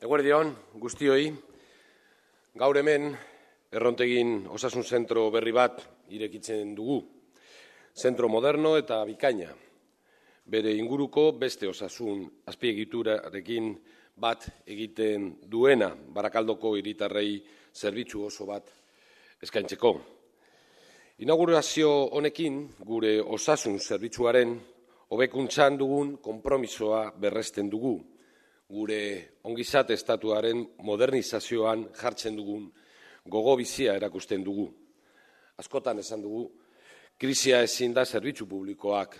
Eguerdi guztioi, gaur hemen errontegin osasun zentro berri bat irekitzen dugu. Zentro moderno eta bikaina. Bere inguruko beste osasun azpiegiturarekin bat egiten duena barakaldoko hiritarrei zerbitzu oso bat eskaintzeko. Inaugurazio honekin gure osasun zerbitzuaren hobekuntzan dugun konpromisoa berresten dugu gure ongizat estatuaren modernizazioan jartzen dugun gogo bizia erakusten dugu. Askotan esan dugu, krisia ezin da zerbitzu publikoak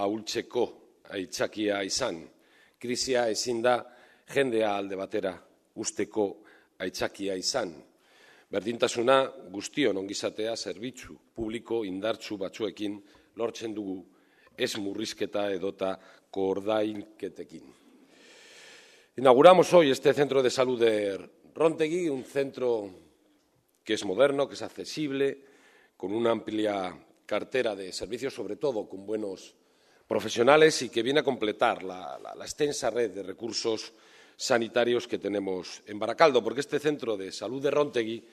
ahultzeko aitzakia izan. Krisia ezin da jendea alde batera usteko aitzakia izan. Berdintasuna guztion ongizatea zerbitzu publiko indartsu batzuekin lortzen dugu ez murrizketa edota koordainketekin. Inauguramos hoy este centro de salud de Rontegui, un centro que es moderno, que es accesible, con una amplia cartera de servicios, sobre todo con buenos profesionales y que viene a completar la, extensa red de recursos sanitarios que tenemos en Baracaldo, porque este centro de salud de Rontegui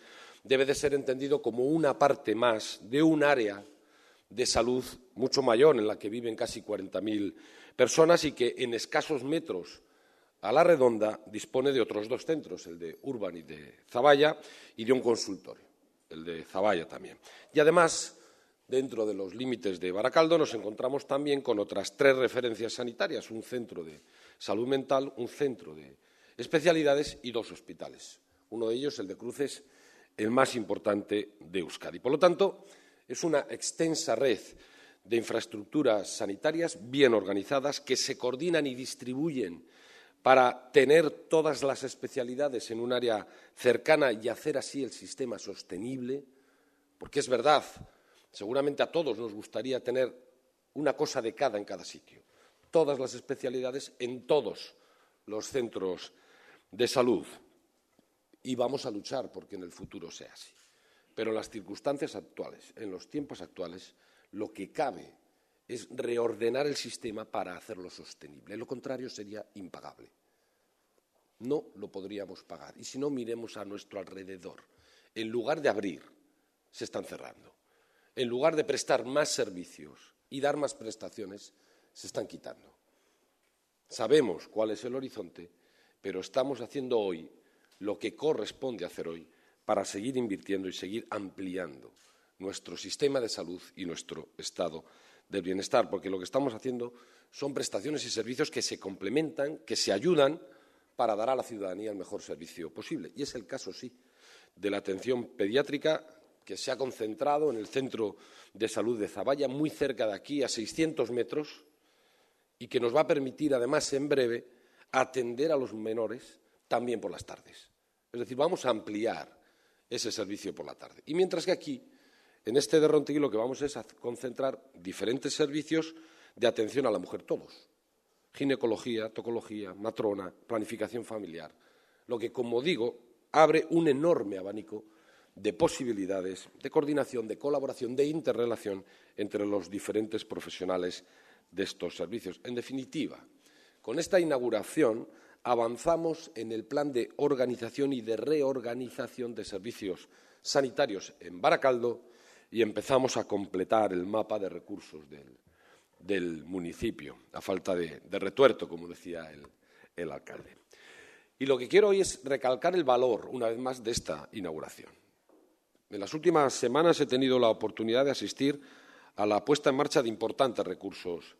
debe de ser entendido como una parte más de un área de salud mucho mayor en la que viven casi 40.000 personas y que en escasos metros a la redonda dispone de otros dos centros, el de Urban y de Zaballa, y de un consultorio, el de Zaballa también. Y además, dentro de los límites de Baracaldo, nos encontramos también con otras tres referencias sanitarias, un centro de salud mental, un centro de especialidades y dos hospitales. Uno de ellos, el de Cruces, el más importante de Euskadi. Por lo tanto, es una extensa red de infraestructuras sanitarias bien organizadas que se coordinan y distribuyen para tener todas las especialidades en un área cercana y hacer así el sistema sostenible, porque es verdad, seguramente a todos nos gustaría tener una cosa de cada en cada sitio, todas las especialidades en todos los centros de salud. Y vamos a luchar porque en el futuro sea así. Pero en las circunstancias actuales, en los tiempos actuales, lo que cabe es reordenar el sistema para hacerlo sostenible. Lo contrario sería impagable no lo podríamos pagar. Y si no, miremos a nuestro alrededor. En lugar de abrir, se están cerrando. En lugar de prestar más servicios y dar más prestaciones, se están quitando. Sabemos cuál es el horizonte, pero estamos haciendo hoy lo que corresponde hacer hoy para seguir invirtiendo y seguir ampliando nuestro sistema de salud y nuestro estado de bienestar, porque lo que estamos haciendo son prestaciones y servicios que se complementan, que se ayudan, para dar a la ciudadanía el mejor servicio posible. Y es el caso, sí, de la atención pediátrica que se ha concentrado en el centro de salud de Zaballa, muy cerca de aquí, a 600 metros, y que nos va a permitir, además, en breve, atender a los menores también por las tardes. Es decir, vamos a ampliar ese servicio por la tarde. Y mientras que aquí, en este de lo que vamos es a concentrar diferentes servicios de atención a la mujer, todos ginecología, tocología, matrona, planificación familiar, lo que, como digo, abre un enorme abanico de posibilidades de coordinación, de colaboración, de interrelación entre los diferentes profesionales de estos servicios. En definitiva, con esta inauguración avanzamos en el plan de organización y de reorganización de servicios sanitarios en Baracaldo y empezamos a completar el mapa de recursos del, del municipio, a falta de, retuerto, como decía el, alcalde. Y lo que quiero hoy es recalcar el valor, una vez más, de esta inauguración. En las últimas semanas he tenido la oportunidad de asistir a la puesta en marcha de importantes recursos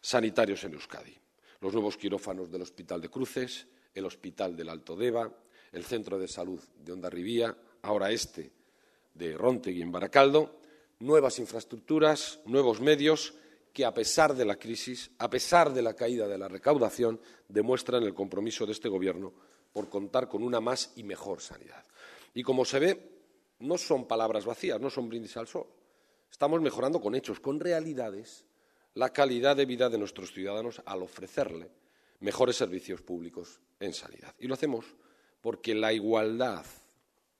sanitarios en Euskadi. Los nuevos quirófanos del Hospital de Cruces, el Hospital del Alto Deva, el Centro de Salud de Rivía, ahora este de Rontegui en Baracaldo, nuevas infraestructuras, nuevos medios que a pesar de la crisis, a pesar de la caída de la recaudación, demuestran el compromiso de este Gobierno por contar con una más y mejor sanidad. Y como se ve, no son palabras vacías, no son brindis al sol. Estamos mejorando con hechos, con realidades, la calidad de vida de nuestros ciudadanos al ofrecerle mejores servicios públicos en sanidad. Y lo hacemos porque la igualdad,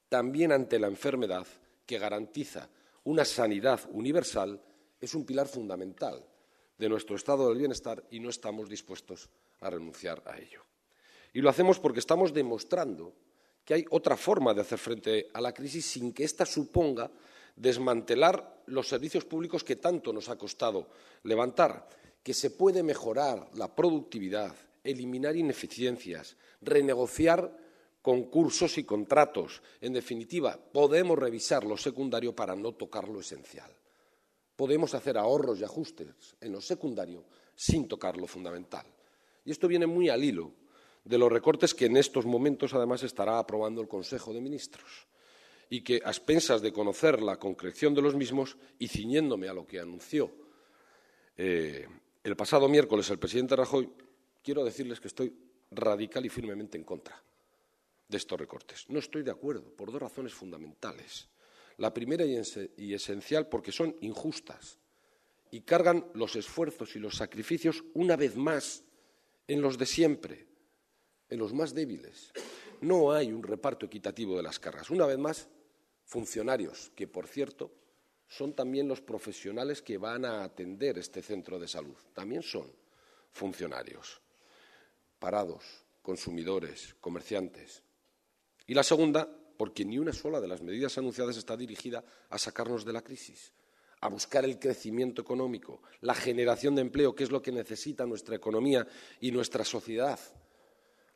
también ante la enfermedad, que garantiza una sanidad universal, es un pilar fundamental de nuestro estado del bienestar y no estamos dispuestos a renunciar a ello. Y lo hacemos porque estamos demostrando que hay otra forma de hacer frente a la crisis sin que esta suponga desmantelar los servicios públicos que tanto nos ha costado levantar, que se puede mejorar la productividad, eliminar ineficiencias, renegociar concursos y contratos. En definitiva, podemos revisar lo secundario para no tocar lo esencial podemos hacer ahorros y ajustes en lo secundario sin tocar lo fundamental. Y esto viene muy al hilo de los recortes que en estos momentos además estará aprobando el Consejo de Ministros y que, a expensas de conocer la concreción de los mismos y ciñéndome a lo que anunció eh, el pasado miércoles el presidente Rajoy, quiero decirles que estoy radical y firmemente en contra de estos recortes. No estoy de acuerdo por dos razones fundamentales la primera y esencial porque son injustas y cargan los esfuerzos y los sacrificios una vez más en los de siempre, en los más débiles. No hay un reparto equitativo de las cargas. Una vez más, funcionarios, que por cierto son también los profesionales que van a atender este centro de salud, también son funcionarios, parados, consumidores, comerciantes. Y la segunda, porque ni una sola de las medidas anunciadas está dirigida a sacarnos de la crisis, a buscar el crecimiento económico, la generación de empleo, que es lo que necesita nuestra economía y nuestra sociedad.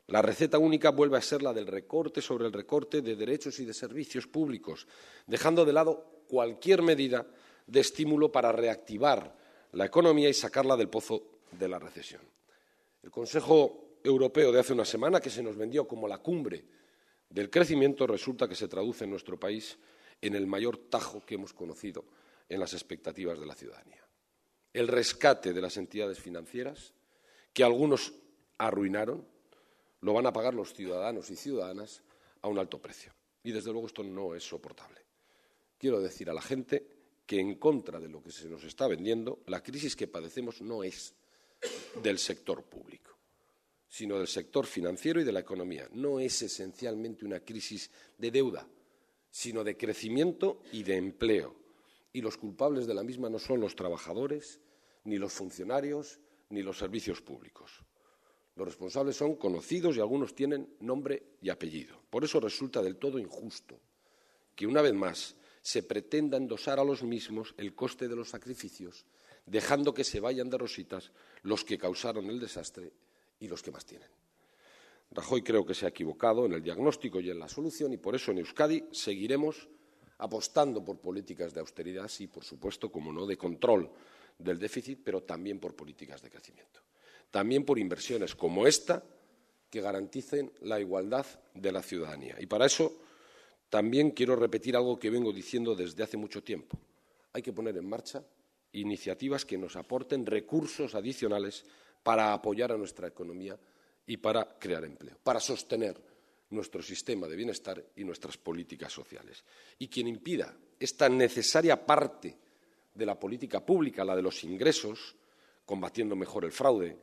La receta única vuelve a ser la del recorte sobre el recorte de derechos y de servicios públicos, dejando de lado cualquier medida de estímulo para reactivar la economía y sacarla del pozo de la recesión. El Consejo Europeo de hace una semana, que se nos vendió como la cumbre del crecimiento resulta que se traduce en nuestro país en el mayor tajo que hemos conocido en las expectativas de la ciudadanía. El rescate de las entidades financieras, que algunos arruinaron, lo van a pagar los ciudadanos y ciudadanas a un alto precio. Y desde luego esto no es soportable. Quiero decir a la gente que en contra de lo que se nos está vendiendo, la crisis que padecemos no es del sector público sino del sector financiero y de la economía. No es esencialmente una crisis de deuda, sino de crecimiento y de empleo. Y los culpables de la misma no son los trabajadores, ni los funcionarios, ni los servicios públicos. Los responsables son conocidos y algunos tienen nombre y apellido. Por eso resulta del todo injusto que, una vez más, se pretenda endosar a los mismos el coste de los sacrificios, dejando que se vayan de rositas los que causaron el desastre y los que más tienen. Rajoy creo que se ha equivocado en el diagnóstico y en la solución y por eso en Euskadi seguiremos apostando por políticas de austeridad, sí, por supuesto, como no, de control del déficit, pero también por políticas de crecimiento. También por inversiones como esta que garanticen la igualdad de la ciudadanía. Y para eso también quiero repetir algo que vengo diciendo desde hace mucho tiempo. Hay que poner en marcha iniciativas que nos aporten recursos adicionales para apoyar a nuestra economía y para crear empleo, para sostener nuestro sistema de bienestar y nuestras políticas sociales. Y quien impida esta necesaria parte de la política pública, la de los ingresos, combatiendo mejor el fraude,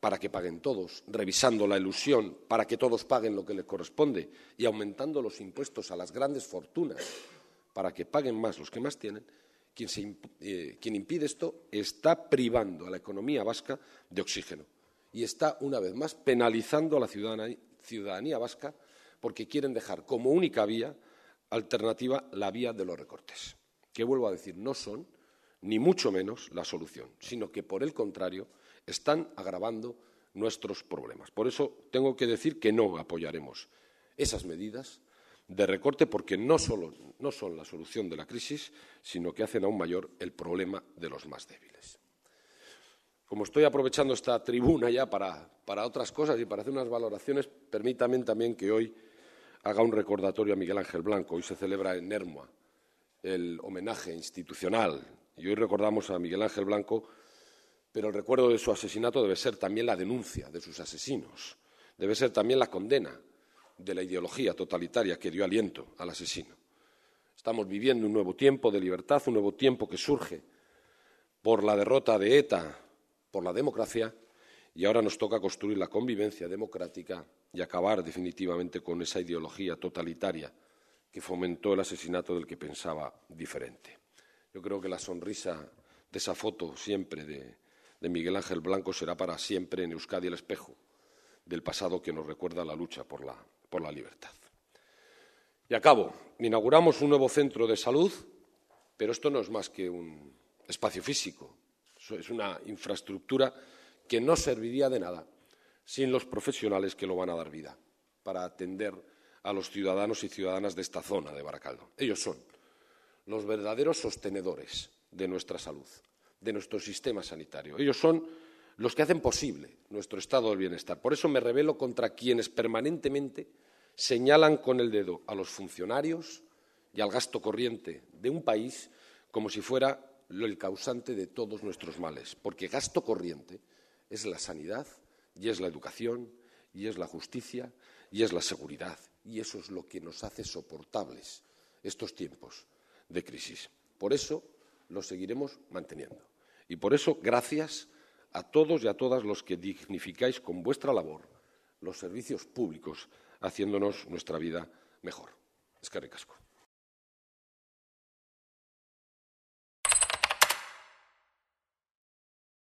para que paguen todos, revisando la ilusión para que todos paguen lo que les corresponde y aumentando los impuestos a las grandes fortunas para que paguen más los que más tienen, eh, quien, impide esto está privando a la economía vasca de oxígeno y está, una vez más, penalizando a la ciudadanía vasca porque quieren dejar como única vía alternativa la vía de los recortes, que vuelvo a decir, no son ni mucho menos la solución, sino que, por el contrario, están agravando nuestros problemas. Por eso tengo que decir que no apoyaremos esas medidas de recorte porque no, solo, no son la solución de la crisis, sino que hacen aún mayor el problema de los más débiles. Como estoy aprovechando esta tribuna ya para, otras cosas y para hacer unas valoraciones, permítame también que hoy haga un recordatorio a Miguel Ángel Blanco. Hoy se celebra en Nermua el homenaje institucional y hoy recordamos a Miguel Ángel Blanco, pero el recuerdo de su asesinato debe ser también la denuncia de sus asesinos, debe ser también la condena de la ideología totalitaria que dio aliento al asesino. Estamos viviendo un nuevo tiempo de libertad, un nuevo tiempo que surge por la derrota de ETA, por la democracia, y ahora nos toca construir la convivencia democrática y acabar definitivamente con esa ideología totalitaria que fomentó el asesinato del que pensaba diferente. Yo creo que la sonrisa de esa foto siempre de, de Miguel Ángel Blanco será para siempre en Euskadi el espejo del pasado que nos recuerda la lucha por la la libertad. Y acabo. Inauguramos un nuevo centro de salud, pero esto no es más que un espacio físico. Es una infraestructura que no serviría de nada sin los profesionales que lo van a dar vida para atender a los ciudadanos y ciudadanas de esta zona de Baracaldo. Ellos son los verdaderos sostenedores de nuestra salud, de nuestro sistema sanitario. Ellos son los que hacen posible nuestro estado del bienestar. Por eso me rebelo contra quienes permanentemente señalan con el dedo a los funcionarios y al gasto corriente de un país como si fuera el causante de todos nuestros males, porque gasto corriente es la sanidad y es la educación y es la justicia y es la seguridad y eso es lo que nos hace soportables estos tiempos de crisis. Por eso lo seguiremos manteniendo. Y por eso, gracias a todos y a todas los que dignificáis con vuestra labor los servicios públicos, haciéndonos nuestra vida mejor. Es